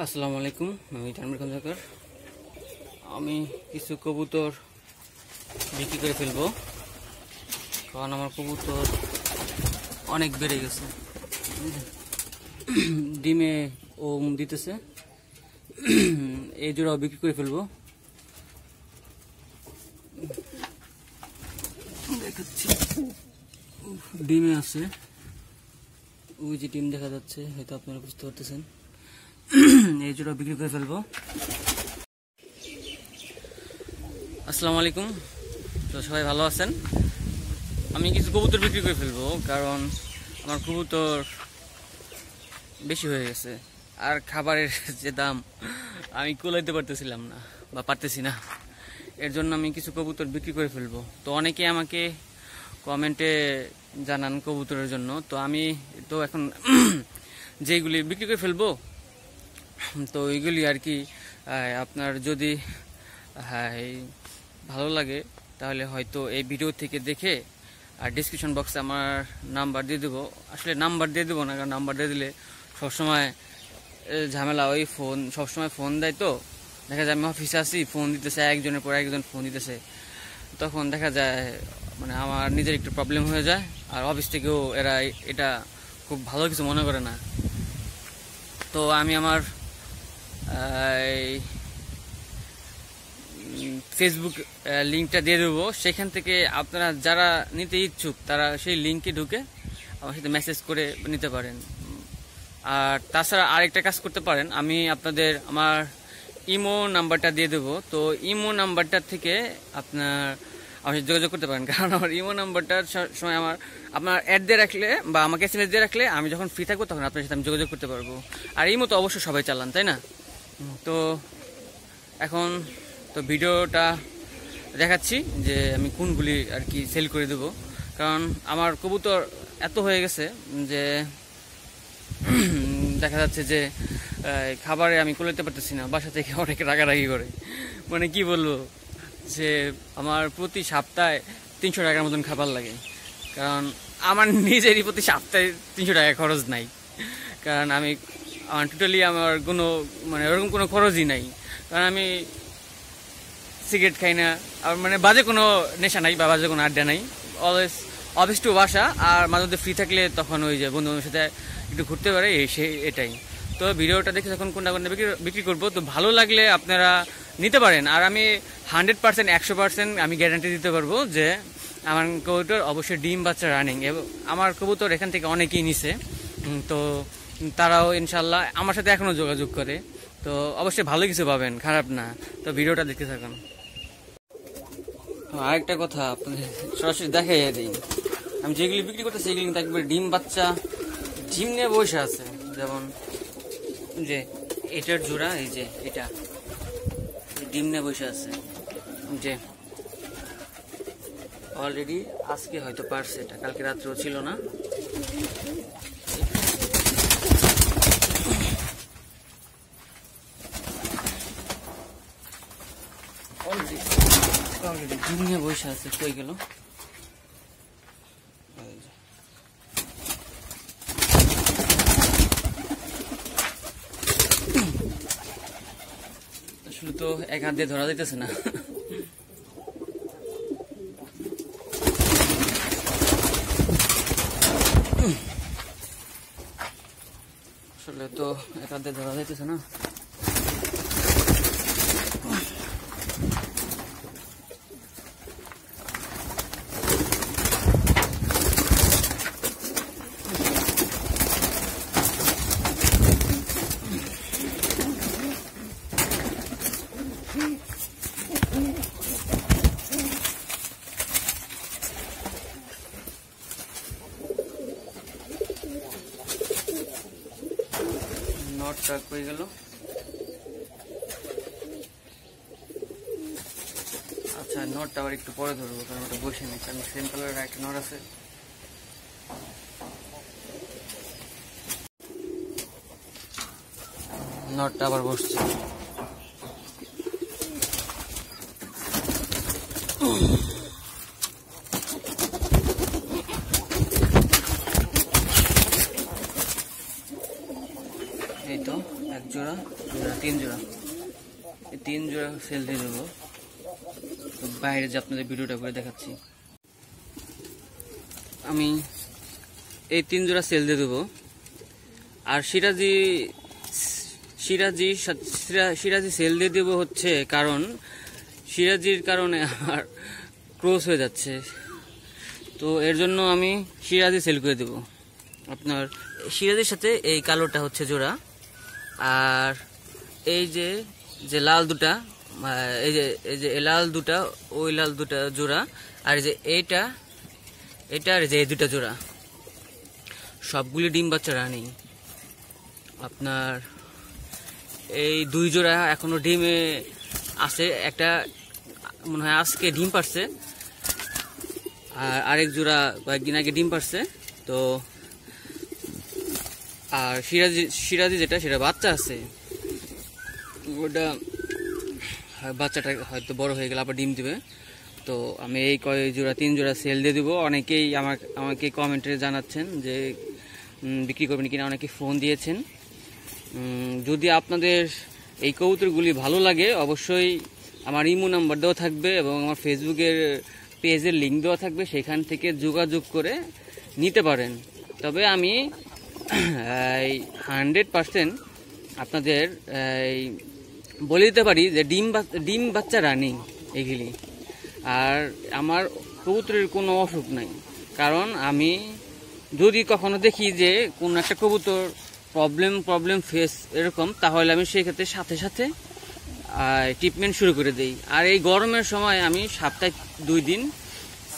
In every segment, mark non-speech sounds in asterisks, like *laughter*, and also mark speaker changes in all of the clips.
Speaker 1: আসসালামু আলাইকুম আমি খান সরকার আমি কিছু কবুতর বিক্রি করে ফেলব কারণ আমার কবুতর অনেক বেড়ে গেছে ডিমে ওম দিতেছে এই জোড়াও বিক্রি করে ফেলব দেখাচ্ছি ডিমে আছে ওই যে ডিম দেখা যাচ্ছে হয়তো আপনারা বুঝতে পারতেছেন *clears throat* এই জোড়া বিক্রি করে ফেলবো আসসালামু আলাইকুম তো সবাই ভালো আছেন আমি কিছু কবুতর বিক্রি করে ফেলবো কারণ আমার কবুতর বেশি হয়ে গেছে আর খাবারের *laughs* যে দাম আমি কুলাইতে পারতেছিলাম না বা পারতেছি না এর জন্য আমি কিছু কবুতর বিক্রি করে ফেলবো তো অনেকে আমাকে কমেন্টে জানান কবুতরের জন্য তো আমি তো এখন *clears throat* যেইগুলি বিক্রি করে ফেলবো তো ওইগুলি আর কি আপনার যদি ভালো লাগে তাহলে হয়তো এই ভিডিও থেকে দেখে আর ডিসক্রিপশন বক্সে আমার নাম্বার দিয়ে দেবো আসলে নাম্বার দিয়ে দেবো না কারণ নাম্বার দিয়ে দিলে সবসময় ঝামেলা ওই ফোন সবসময় ফোন দেয় তো দেখা যায় আমি অফিসে আসি ফোন দিতেছে একজনের পর একজন ফোন দিতেছে তখন দেখা যায় মানে আমার নিজের একটু প্রবলেম হয়ে যায় আর অফিস থেকেও এরা এটা খুব ভালো কিছু মনে করে না তো আমি আমার ফেসবুক লিঙ্কটা দিয়ে দেবো সেখান থেকে আপনারা যারা নিতে ইচ্ছুক তারা সেই লিঙ্কে ঢুকে আমার সাথে মেসেজ করে নিতে পারেন আর তাছাড়া আরেকটা কাজ করতে পারেন আমি আপনাদের আমার ইমো নাম্বারটা দিয়ে দেবো তো ইমো নাম্বারটা থেকে আপনার আমার সাথে যোগাযোগ করতে পারেন *laughs* কারণ আমার ইমো নাম্বারটার সময় আমার আপনার অ্যাড দিয়ে রাখলে বা আমাকে এস দিয়ে রাখলে আমি যখন ফ্রি থাকবো তখন আপনার সাথে আমি যোগাযোগ করতে পারবো আর ইমো তো অবশ্যই সবাই চালান তাই না তো এখন তো ভিডিওটা দেখাচ্ছি যে আমি কোনগুলি আর কি সেল করে দেব কারণ আমার কবুতর এত হয়ে গেছে যে দেখা যাচ্ছে যে খাবারে আমি কোলাতে পারতেছি না বাসা থেকে অনেক রাগারাগি করে মানে কি বলবো যে আমার প্রতি সপ্তাহে তিনশো টাকার মতন খাবার লাগে কারণ আমার নিজেরই প্রতি সপ্তাহে তিনশো টাকা খরচ নাই কারণ আমি টোটালি আমার কোনো মানে ওরকম কোনো খরচই নাই কারণ আমি সিগারেট খাই না আর মানে বাজে কোনো নেশা নাই বা বাজে কোনো আড্ডা নাই অলওয়েজ অফিস টু বাসা আর মাঝে মধ্যে ফ্রি থাকলে তখন ওই যে বন্ধুদের সাথে একটু ঘুরতে পারে সে এটাই তো ভিডিওটা দেখে তখন কোনটা কোনটা বিক্রি করবো তো ভালো লাগলে আপনারা নিতে পারেন আর আমি হান্ড্রেড পার্সেন্ট একশো পার্সেন্ট আমি গ্যারান্টি দিতে পারবো যে আমার কবুতর অবশ্যই ডিম বাচ্চা রানিং এবং আমার কবুতর এখান থেকে অনেকেই নিছে তো তারাও ইনশাল্লাহ আমার সাথে এখনও যোগাযোগ করে তো অবশ্যই ভালো কিছু পাবেন খারাপ না তো ভিডিওটা দেখতে থাকুন হ্যাঁ, আরেকটা কথা আপনাদের সরাসরি দেখাই দিই আমি যেগুলি বিক্রি করতে সেগুলি থাকবে ডিম বাচ্চা ডিম নিয়ে বসে আছে যেমন যে এটার জোড়া এই যে এটা ডিম নিয়ে বসে আছে যে অলরেডি আজকে হয়তো পারছে এটা কালকে রাত্রেও ছিল না অলরেডি ঘুমিয়ে বসে আছে কই গেল আসলে তো এক হাত দিয়ে ধরা যাইতেছে না আসলে তো এক হাত দিয়ে ধরা যাইতেছে না ট্রাক হয়ে গেল আচ্ছা নটটা আবার একটু পরে ধরবো কারণ ওটা বসে নিচ্ছে কারণ সেম কালারের একটা নট আছে নটটা আবার বসছে এই তো এক জোড়া জোড়া তিন জোড়া এই তিন জোড়া সেল দিয়ে দেবো তো বাইরে যে আপনাদের ভিডিওটা করে দেখাচ্ছি আমি এই তিন জোড়া সেল দিয়ে দেবো আর সিরাজি সিরাজি সিরাজি সেল দিয়ে দেবো হচ্ছে কারণ সিরাজির কারণে আমার ক্রোস হয়ে যাচ্ছে তো এর জন্য আমি সিরাজি সেল করে দেবো আপনার সিরাজির সাথে এই কালোটা হচ্ছে জোড়া আর এই যে যে লাল দুটা এই যে এই যে লাল দুটা ওই লাল দুটা জোড়া আর যে এইটা এটা আর যে এই দুটা জোড়া সবগুলি ডিম বাচ্চা রানি আপনার এই দুই জোড়া এখনও ডিমে আছে একটা মনে হয় আজকে ডিম পারছে আর আরেক জোড়া কয়েকদিন আগে ডিম পারছে তো আর সিরাজি সিরাজি যেটা সেটা বাচ্চা আছে ওটা হ্যাঁ, বাচ্চাটা হয়তো বড় হয়ে গেলে আবার ডিম দিবে তো আমি এই কয় জোড়া তিন জোড়া সেল দিয়ে দেবো অনেকেই আমার আমাকে কমেন্টে জানাচ্ছেন যে বিক্রি করবেন কিনা অনেকে ফোন দিয়েছেন যদি আপনাদের এই কবুতরগুলি ভালো লাগে অবশ্যই আমার ইমো নাম্বার দেওয়া থাকবে এবং আমার ফেসবুকের পেজের লিঙ্ক দেওয়া থাকবে সেখান থেকে যোগাযোগ করে নিতে পারেন তবে আমি এই হান্ড্রেড পার্সেন্ট আপনাদের এই বলে দিতে পারি যে ডিম ডিম বাচ্চা রানিং এগুলি আর আমার কবুতরের কোনো অসুখ নাই কারণ আমি যদি কখনো দেখি যে কোনো একটা কবুতর প্রবলেম প্রবলেম ফেস এরকম তাহলে আমি সেক্ষেত্রে সাথে সাথে ট্রিটমেন্ট শুরু করে দিই আর এই গরমের সময় আমি সাপ্তাহিক দুই দিন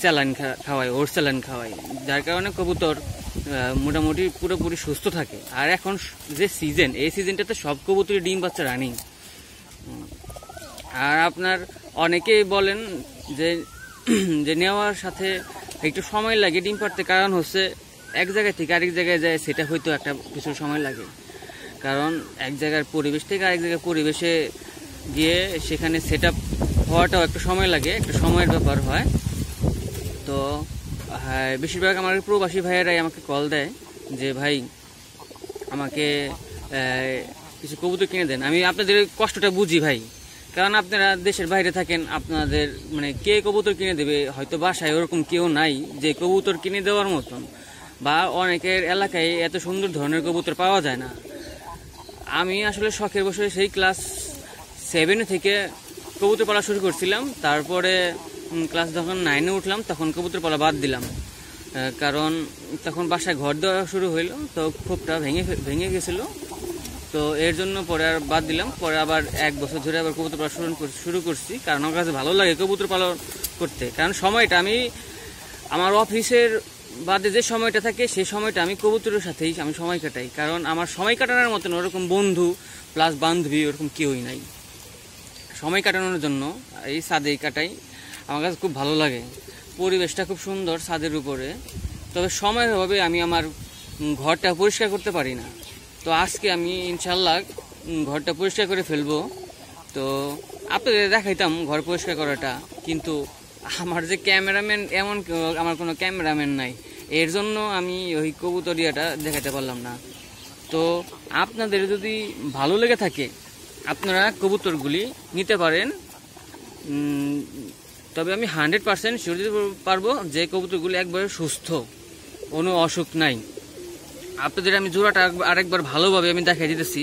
Speaker 1: স্যালাইন খাওয়াই ওর স্যালাইন খাওয়াই যার কারণে কবুতর মোটামুটি পুরোপুরি সুস্থ থাকে আর এখন যে সিজন এই সিজনটাতে সব কবুতরি ডিম বাচ্চা রানিং আর আপনার অনেকেই বলেন যে যে নেওয়ার সাথে একটু সময় লাগে ডিম পাড়তে কারণ হচ্ছে এক জায়গা থেকে আরেক জায়গায় যায় সেটা হয়তো একটা কিছু সময় লাগে কারণ এক জায়গার পরিবেশ থেকে আরেক জায়গার পরিবেশে গিয়ে সেখানে সেট আপ হওয়াটাও একটা সময় লাগে একটা সময়ের ব্যাপার হয় তো বেশিরভাগ আমার প্রবাসী ভাইয়েরাই আমাকে কল দেয় যে ভাই আমাকে কিছু কবুতর কিনে দেন আমি আপনাদের কষ্টটা বুঝি ভাই কারণ আপনারা দেশের বাইরে থাকেন আপনাদের মানে কে কবুতর কিনে দেবে হয়তো বাসায় ওরকম কেউ নাই যে কবুতর কিনে দেওয়ার মতন বা অনেকের এলাকায় এত সুন্দর ধরনের কবুতর পাওয়া যায় না আমি আসলে শখের বসে সেই ক্লাস সেভেনে থেকে কবুতর পড়া শুরু করছিলাম তারপরে ক্লাস যখন নাইনে উঠলাম তখন কবুতর পালা বাদ দিলাম কারণ তখন বাসায় ঘর দেওয়া শুরু হইলো তো খুবটা ভেঙে ভেঙে গেছিলো তো এর জন্য পরে আর বাদ দিলাম পরে আবার এক বছর ধরে আবার কবুতর পালন শুরু করছি কারণ আমার কাছে ভালো লাগে কবুতর পালন করতে কারণ সময়টা আমি আমার অফিসের বাদে যে সময়টা থাকে সেই সময়টা আমি কবুতরের সাথেই আমি সময় কাটাই কারণ আমার সময় কাটানোর মতন ওরকম বন্ধু প্লাস বান্ধবী ওরকম কেউই নাই সময় কাটানোর জন্য এই সাদেই কাটাই আমার কাছে খুব ভালো লাগে পরিবেশটা খুব সুন্দর ছাদের উপরে তবে সময় হবে আমি আমার ঘরটা পরিষ্কার করতে পারি না তো আজকে আমি ইনশাল্লাহ ঘরটা পরিষ্কার করে ফেলবো তো আপনাদের দেখাইতাম ঘর পরিষ্কার করাটা কিন্তু আমার যে ক্যামেরাম্যান এমন আমার কোনো ক্যামেরাম্যান নাই এর জন্য আমি ওই কবুতরিয়াটা দেখাতে পারলাম না তো আপনাদের যদি ভালো লেগে থাকে আপনারা কবুতরগুলি নিতে পারেন তবে আমি হান্ড্রেড পার্সেন্ট শিওর দিতে পারবো যে কবুতরগুলি একবারে সুস্থ কোনো অসুখ নাই আপনাদের আমি জোড়াটা আরেকবার ভালোভাবে আমি দেখাই দিতেছি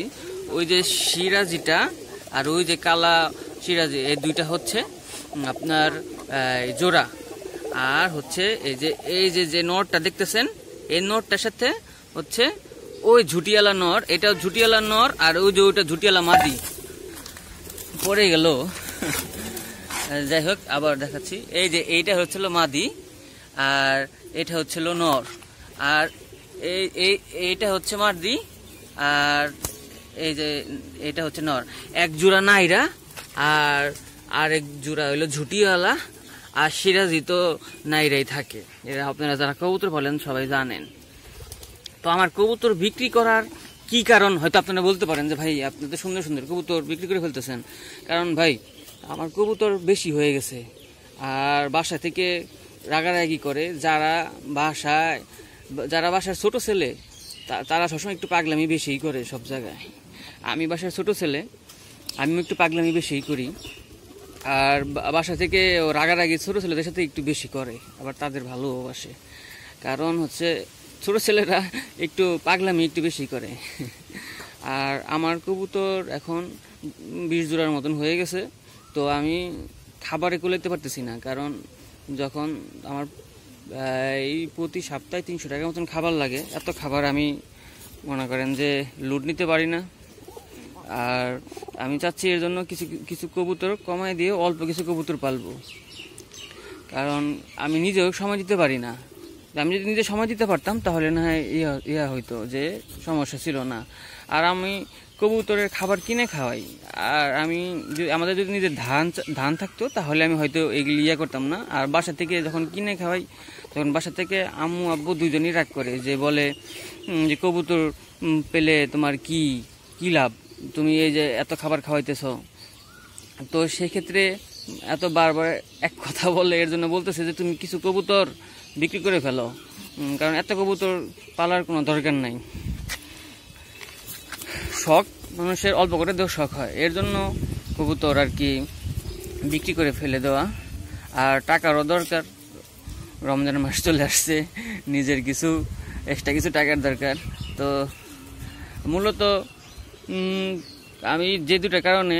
Speaker 1: ওই যে সিরাজিটা আর ওই যে কালা সিরাজি এই দুইটা হচ্ছে আপনার জোড়া আর হচ্ছে এই যে এই যে যে নটটা দেখতেছেন এই নটটার সাথে হচ্ছে ওই ঝুটিয়ালা নর এটা ঝুটিয়ালা নর আর ওই যে ওইটা ঝুটিয়ালা মাদি পড়ে গেল যাই হোক আবার দেখাচ্ছি এই যে এইটা হচ্ছিল মাদি আর এটা হচ্ছিল নর আর এই এইটা হচ্ছে মাদি আর এই যে এটা হচ্ছে নর এক জোড়া নাইরা আর আরেক জোড়া হইলো ঝুটিওয়ালা আর সিরাজি তো নাইরাই থাকে এরা আপনারা যারা কবুতর বলেন সবাই জানেন তো আমার কবুতর বিক্রি করার কি কারণ হয়তো আপনারা বলতে পারেন যে ভাই আপনি তো সুন্দর সুন্দর কবুতর বিক্রি করে ফেলতেছেন কারণ ভাই আমার কবুতর বেশি হয়ে গেছে আর বাসা থেকে রাগারাগি করে যারা বাসায় যারা বাসার ছোট ছেলে তারা সবসময় একটু পাগলামি বেশিই করে সব জায়গায় আমি বাসার ছোট ছেলে আমি একটু পাগলামি বেশিই করি আর বাসা থেকে রাগারাগি ছোটো ছেলেদের সাথে একটু বেশি করে আবার তাদের ভালোবাসে কারণ হচ্ছে ছোটো ছেলেরা একটু পাগলামি একটু বেশি করে *laughs* আর আমার কবুতর এখন বিশ জোড়ার মতন হয়ে গেছে তো আমি খাবারে কুলাইতে পারতেছি না কারণ যখন আমার এই প্রতি সপ্তাহে তিনশো টাকার মতন খাবার লাগে এত খাবার আমি মনে করেন যে লুট নিতে পারি না আর আমি চাচ্ছি এর জন্য কিছু কিছু কবুতর কমায় দিয়ে অল্প কিছু কবুতর পালবো কারণ আমি নিজেও সময় দিতে পারি না আমি যদি নিজে সময় দিতে পারতাম তাহলে না হয় ইয়া ইয়া হইতো যে সমস্যা ছিল না আর আমি কবুতরের খাবার কিনে খাওয়াই আর আমি যদি আমাদের যদি নিজের ধান ধান থাকতো তাহলে আমি হয়তো এগুলি ইয়ে করতাম না আর বাসা থেকে যখন কিনে খাওয়াই তখন বাসা থেকে আম্মু আব্বু দুজনই রাগ করে যে বলে যে কবুতর পেলে তোমার কি কী লাভ তুমি এই যে এত খাবার খাওয়াইতেছ তো সেক্ষেত্রে এত বারবার এক কথা বলে এর জন্য বলতেছে যে তুমি কিছু কবুতর বিক্রি করে ফেলো কারণ এত কবুতর পালার কোনো দরকার নাই শখ মানুষের অল্প করে দেওয়া শখ হয় এর জন্য কবুতর আর কি বিক্রি করে ফেলে দেওয়া আর টাকারও দরকার রমজান মাস চলে আসছে নিজের কিছু এক্সট্রা কিছু টাকার দরকার তো মূলত আমি যে দুটা কারণে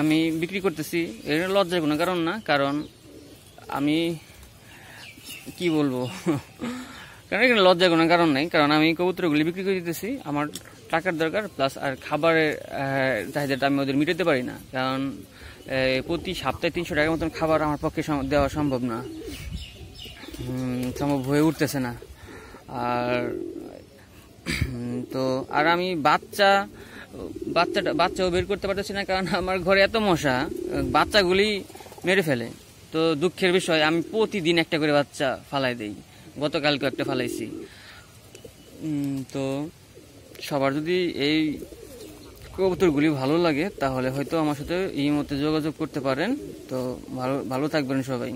Speaker 1: আমি বিক্রি করতেছি এর লজ্জার কোনো কারণ না কারণ আমি কি বলবো *laughs* কারণ এখানে লজ্জার কোনো কারণ নেই কারণ আমি কবুতরগুলি বিক্রি করে দিতেছি আমার টাকার দরকার প্লাস আর খাবারের চাহিদাটা আমি ওদের মিটাতে পারি না কারণ প্রতি সপ্তাহে তিনশো টাকার মতন খাবার আমার পক্ষে দেওয়া সম্ভব না সম্ভব হয়ে উঠতেছে না আর তো আর আমি বাচ্চা বাচ্চাটা বাচ্চাও বের করতে পারতেছি না কারণ আমার ঘরে এত মশা বাচ্চাগুলি মেরে ফেলে তো দুঃখের বিষয় আমি প্রতিদিন একটা করে বাচ্চা ফালাই দিই গতকালকে একটা ফালাইছি তো সবার যদি এই কবুতরগুলি ভালো লাগে তাহলে হয়তো আমার সাথে এই মতে যোগাযোগ করতে পারেন তো ভালো ভালো থাকবেন সবাই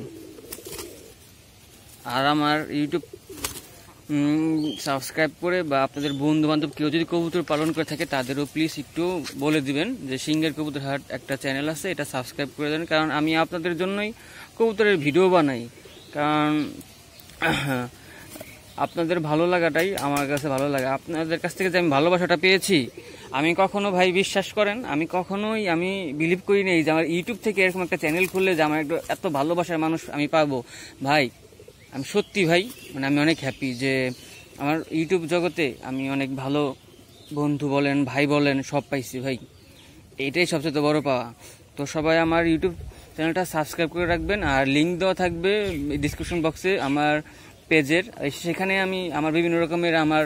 Speaker 1: আর আমার ইউটিউব সাবস্ক্রাইব করে বা আপনাদের বন্ধু বান্ধব কেউ যদি কবুতর পালন করে থাকে তাদেরও প্লিজ একটু বলে দিবেন যে সিঙ্গার কবুতর হাট একটা চ্যানেল আছে এটা সাবস্ক্রাইব করে দেন কারণ আমি আপনাদের জন্যই কবুতরের ভিডিও বানাই কারণ আপনাদের ভালো লাগাটাই আমার কাছে ভালো লাগে আপনাদের কাছ থেকে যে আমি ভালোবাসাটা পেয়েছি আমি কখনো ভাই বিশ্বাস করেন আমি কখনোই আমি বিলিভ করি নেই যে আমার ইউটিউব থেকে এরকম একটা চ্যানেল খুললে যে আমার একটা এত ভালোবাসার মানুষ আমি পাবো ভাই আমি সত্যি ভাই মানে আমি অনেক হ্যাপি যে আমার ইউটিউব জগতে আমি অনেক ভালো বন্ধু বলেন ভাই বলেন সব পাইছি ভাই এটাই সবচেয়ে বড় পাওয়া তো সবাই আমার ইউটিউব চ্যানেলটা সাবস্ক্রাইব করে রাখবেন আর লিঙ্ক দেওয়া থাকবে ডিসক্রিপশন বক্সে আমার পেজের সেখানে আমি আমার বিভিন্ন রকমের আমার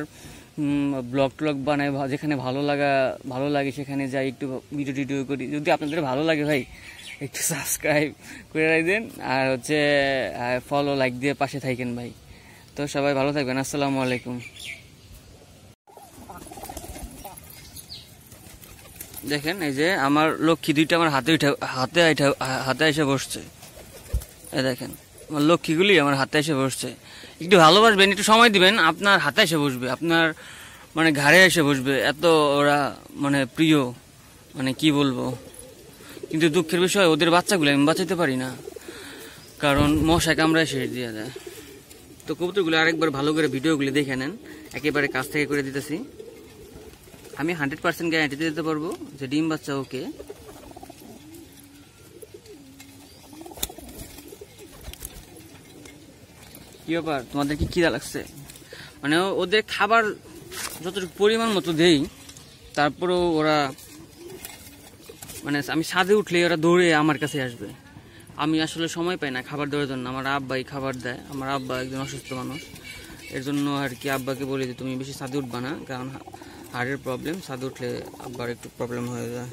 Speaker 1: ব্লগ ট্লগ বানাই যেখানে ভালো লাগা ভালো লাগে সেখানে যাই একটু ভিডিও টিডিও করি যদি আপনাদের ভালো লাগে ভাই একটু সাবস্ক্রাইব *laughs* করে রাখবেন আর হচ্ছে ফলো লাইক দিয়ে পাশে থাকেন ভাই তো সবাই ভালো থাকবেন আসসালামু আলাইকুম দেখেন এই যে আমার লক্ষ্মী দুইটা আমার হাতে হাতে হাতে এসে বসছে এ দেখেন আমার লক্ষ্মীগুলি আমার হাতে এসে বসছে একটু ভালোবাসবেন একটু সময় দিবেন আপনার হাতে এসে বসবে আপনার মানে ঘাড়ে এসে বসবে এত ওরা মানে প্রিয় মানে কি বলবো কিন্তু দুঃখের বিষয় ওদের বাচ্চাগুলো আমি বাঁচাতে পারি না কারণ মশা কামড়ায় শেষ দিয়ে যায় তো কবুতরগুলো আরেকবার ভালো করে ভিডিওগুলি দেখে নেন একেবারে কাছ থেকে করে দিতেছি আমি হান্ড্রেড পার্সেন্ট গ্যারান্টি দিতে পারবো যে ডিম বাচ্চা ওকে কি ব্যাপার তোমাদের কি কিরা লাগছে মানে ওদের খাবার যতটুকু পরিমাণ মতো দেই তারপরেও ওরা মানে আমি সাদে উঠলে ওরা দৌড়ে আমার কাছে আসবে আমি আসলে সময় পাই না খাবার দেওয়ার জন্য আমার আব্বাই খাবার দেয় আমার আব্বা একজন অসুস্থ মানুষ এর জন্য আর কি আব্বাকে বলি যে তুমি বেশি সাদে উঠবা না কারণ হাড়ের প্রবলেম সাদে উঠলে আব্বার একটু প্রবলেম হয়ে যায়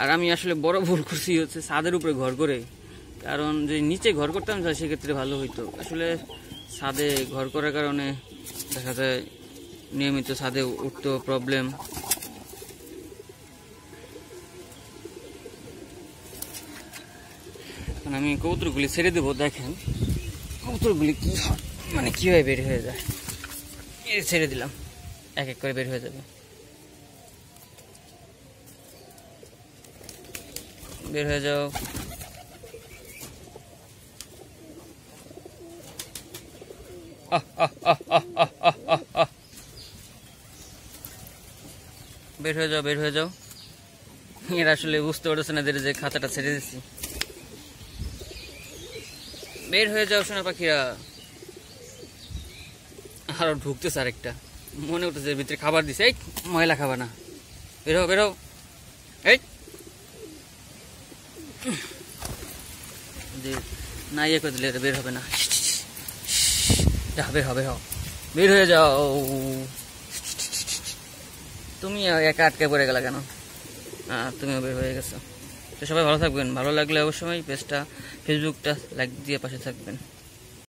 Speaker 1: আর আমি আসলে বড় ভুল করছি হচ্ছে সাদের উপরে ঘর করে কারণ যে নিচে ঘর করতাম তাহলে সেক্ষেত্রে ভালো হইতো আসলে ছাদে ঘর করার কারণে দেখা যায় নিয়মিত ছাদে উঠতো প্রবলেম আমি কবুতরগুলি ছেড়ে দেবো দেখেন কবুতরগুলি কি মানে কীভাবে বের হয়ে যায় ছেড়ে দিলাম এক এক করে বের হয়ে যাবে বের হয়ে যাও বের হয়ে যাও বের হয়ে যাও এর আসলে বুঝতে পারছে না যে খাতাটা ছেড়ে দিচ্ছি বের হয়ে যাও সোনা পাখিরা আরও ঢুকতেছে আরেকটা মনে উঠেছে ভিতরে খাবার দিছে এই ময়লা খাবার না বেরো হো বের হো এই ইয়ে করে দিলে বের হবে না হবে হবে হও বের হয়ে যাও তুমি একা আটকে পড়ে গেলে কেন তুমিও বের হয়ে গেছো তো সবাই ভালো থাকবেন ভালো লাগলে অবশ্যই পেজটা ফেসবুকটা লাইক দিয়ে পাশে থাকবেন